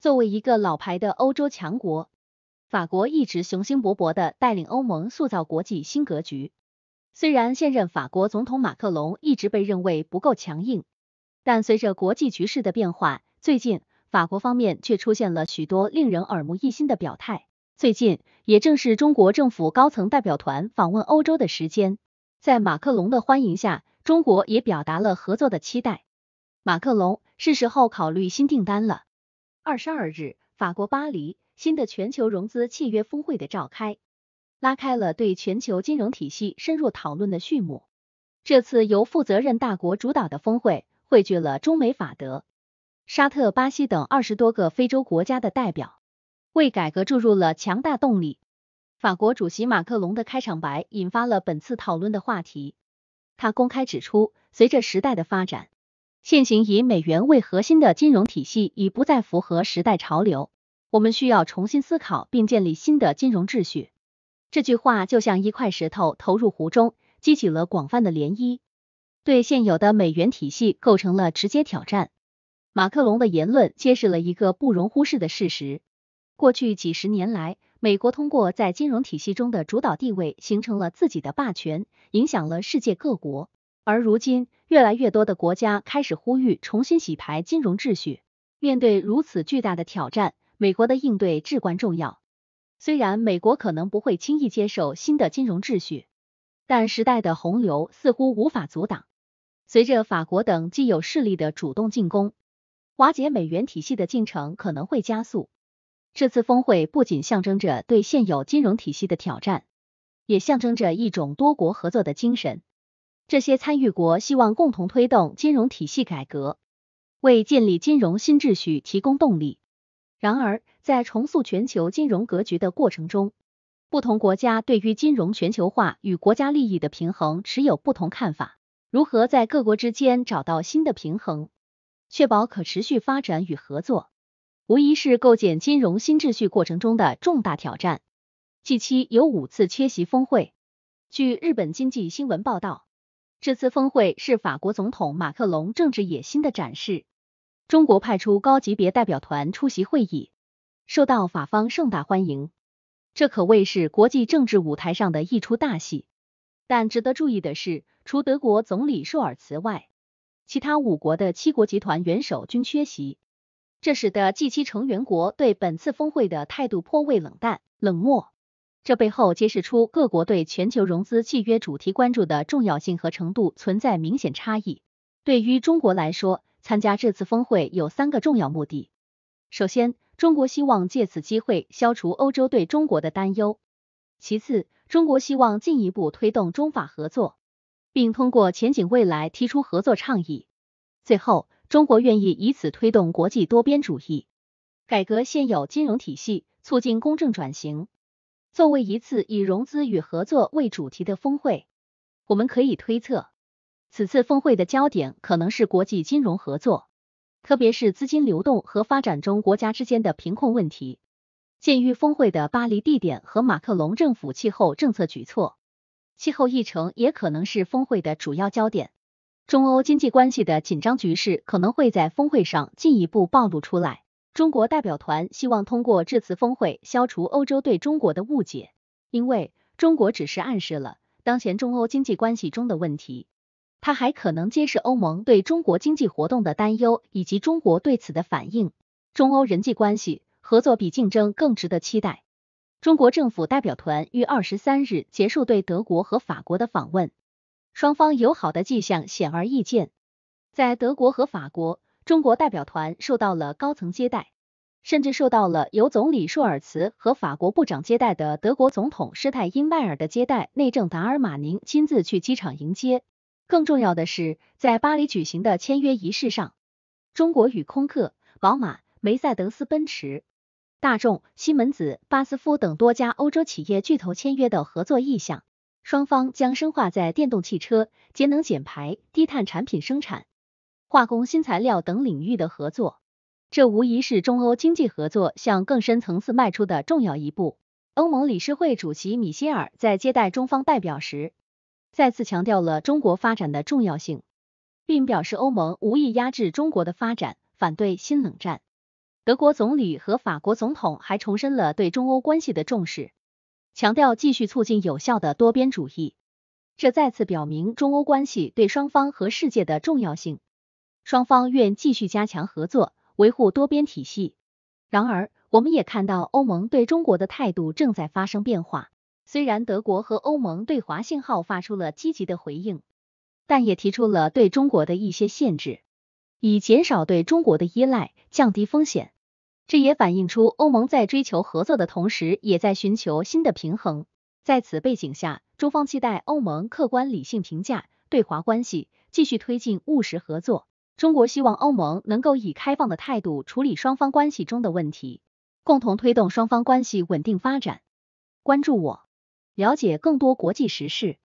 作为一个老牌的欧洲强国，法国一直雄心勃勃地带领欧盟塑造国际新格局。虽然现任法国总统马克龙一直被认为不够强硬，但随着国际局势的变化，最近法国方面却出现了许多令人耳目一新的表态。最近，也正是中国政府高层代表团访问欧洲的时间，在马克龙的欢迎下，中国也表达了合作的期待。马克龙，是时候考虑新订单了。二十二日，法国巴黎新的全球融资契约峰会的召开，拉开了对全球金融体系深入讨论的序幕。这次由负责任大国主导的峰会，汇聚了中美法德、沙特、巴西等二十多个非洲国家的代表，为改革注入了强大动力。法国主席马克龙的开场白引发了本次讨论的话题。他公开指出，随着时代的发展。现行以美元为核心的金融体系已不再符合时代潮流，我们需要重新思考并建立新的金融秩序。这句话就像一块石头投入湖中，激起了广泛的涟漪，对现有的美元体系构成了直接挑战。马克龙的言论揭示了一个不容忽视的事实：过去几十年来，美国通过在金融体系中的主导地位，形成了自己的霸权，影响了世界各国。而如今，越来越多的国家开始呼吁重新洗牌金融秩序。面对如此巨大的挑战，美国的应对至关重要。虽然美国可能不会轻易接受新的金融秩序，但时代的洪流似乎无法阻挡。随着法国等既有势力的主动进攻，瓦解美元体系的进程可能会加速。这次峰会不仅象征着对现有金融体系的挑战，也象征着一种多国合作的精神。这些参与国希望共同推动金融体系改革，为建立金融新秩序提供动力。然而，在重塑全球金融格局的过程中，不同国家对于金融全球化与国家利益的平衡持有不同看法。如何在各国之间找到新的平衡，确保可持续发展与合作，无疑是构建金融新秩序过程中的重大挑战。近期有五次缺席峰会。据日本经济新闻报道。这次峰会是法国总统马克龙政治野心的展示。中国派出高级别代表团出席会议，受到法方盛大欢迎。这可谓是国际政治舞台上的一出大戏。但值得注意的是，除德国总理舒尔茨外，其他五国的七国集团元首均缺席，这使得 G 七成员国对本次峰会的态度颇为冷淡、冷漠。这背后揭示出各国对全球融资契约主题关注的重要性和程度存在明显差异。对于中国来说，参加这次峰会有三个重要目的：首先，中国希望借此机会消除欧洲对中国的担忧；其次，中国希望进一步推动中法合作，并通过前景未来提出合作倡议；最后，中国愿意以此推动国际多边主义，改革现有金融体系，促进公正转型。作为一次以融资与合作为主题的峰会，我们可以推测，此次峰会的焦点可能是国际金融合作，特别是资金流动和发展中国家之间的贫困问题。鉴于峰会的巴黎地点和马克龙政府气候政策举措，气候议程也可能是峰会的主要焦点。中欧经济关系的紧张局势可能会在峰会上进一步暴露出来。中国代表团希望通过这次峰会消除欧洲对中国的误解，因为中国只是暗示了当前中欧经济关系中的问题，他还可能揭示欧盟对中国经济活动的担忧以及中国对此的反应。中欧人际关系合作比竞争更值得期待。中国政府代表团于二十三日结束对德国和法国的访问，双方友好的迹象显而易见。在德国和法国。中国代表团受到了高层接待，甚至受到了由总理舒尔茨和法国部长接待的德国总统施泰因迈尔的接待，内政达尔马宁亲自去机场迎接。更重要的是，在巴黎举行的签约仪式上，中国与空客、宝马、梅赛德斯奔驰、大众、西门子、巴斯夫等多家欧洲企业巨头签约的合作意向，双方将深化在电动汽车、节能减排、低碳产品生产。化工、新材料等领域的合作，这无疑是中欧经济合作向更深层次迈出的重要一步。欧盟理事会主席米歇尔在接待中方代表时，再次强调了中国发展的重要性，并表示欧盟无意压制中国的发展，反对新冷战。德国总理和法国总统还重申了对中欧关系的重视，强调继续促进有效的多边主义。这再次表明中欧关系对双方和世界的重要性。双方愿继续加强合作，维护多边体系。然而，我们也看到欧盟对中国的态度正在发生变化。虽然德国和欧盟对华信号发出了积极的回应，但也提出了对中国的一些限制，以减少对中国的依赖，降低风险。这也反映出欧盟在追求合作的同时，也在寻求新的平衡。在此背景下，中方期待欧盟客观理性评价对华关系，继续推进务实合作。中国希望欧盟能够以开放的态度处理双方关系中的问题，共同推动双方关系稳定发展。关注我，了解更多国际时事。